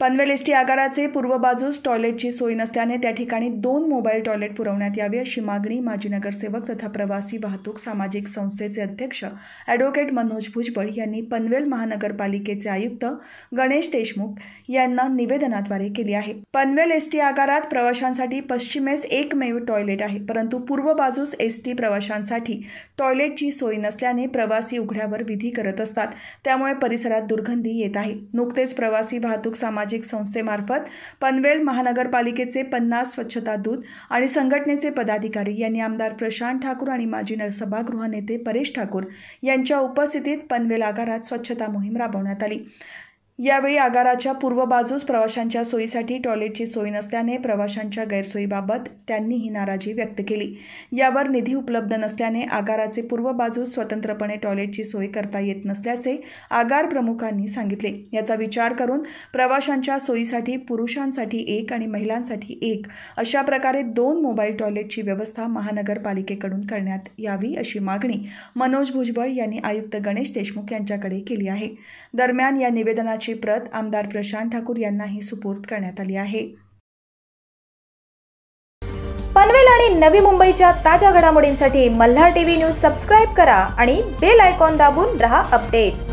Panvel S T आगाराचे पूर्व बाजूस टॉयलेटची सोय नसल्याने त्या ठिकाणी दोन मोबाईल टॉयलेट पुरवण्यात यावे अशी मागणी माजी नगरसेवक तथा प्रवासी वाहतूक सामाजिक संस्थेचे अध्यक्ष ॲडव्होकेट मनोज भुजबळ यांनी पनवेल महानगरपालिकेचे आयुक्त गणेश देशमुख यांना निवेदनाद्वारे केली आहे पनवेल एस टी आगारात प्रवाशांसाठी पश्चिमेस एकमेव टॉयलेट आहे परंतु पूर्व बाजूस एस टी प्रवाशांसाठी टॉयलेटची सोय नसल्याने प्रवासी उघड्यावर विधी करत असतात त्यामुळे परिसरात दुर्गंधी येत आहे नुकतेच प्रवासी वाहतूक सामाजिक सामाजिक संस्थेमार्फत पनवेल महानगरपालिकेचे पन्नास स्वच्छता दूत आणि संघटनेचे पदाधिकारी यांनी आमदार प्रशांत ठाकूर आणि माजी सभागृह नेते परेश ठाकूर यांच्या उपस्थितीत पनवेल आगारात स्वच्छता मोहीम राबवण्यात आली यावेळी आगाराच्या पूर्व बाजूस प्रवाशांच्या सोयीसाठी टॉयलेटची सोय नसल्याने प्रवाशांच्या गैरसोयीबाबत त्यांनी ही नाराजी व्यक्त केली यावर निधी उपलब्ध नसल्याने आगाराचे पूर्व बाजूस स्वतंत्रपणे टॉयलेटची सोय करता येत नसल्याचे आगार प्रमुखांनी सांगितले याचा विचार करून प्रवाशांच्या सोयीसाठी पुरुषांसाठी एक आणि महिलांसाठी एक अशा प्रकारे दोन मोबाईल टॉयलेटची व्यवस्था महानगरपालिकेकडून करण्यात यावी अशी मागणी मनोज भुजबळ यांनी आयुक्त गणेश देशमुख यांच्याकडे केली आहे दरम्यान या निवेदनाची अशी प्रत आमदार प्रशांत ठाकूर यांनाही सुपूर्द करण्यात आली आहे पनवेल आणि नवी मुंबईच्या ताज्या घडामोडींसाठी मल्हार टीव्ही न्यूज सबस्क्राईब करा आणि बेल आयकॉन दाबून रहा अपडेट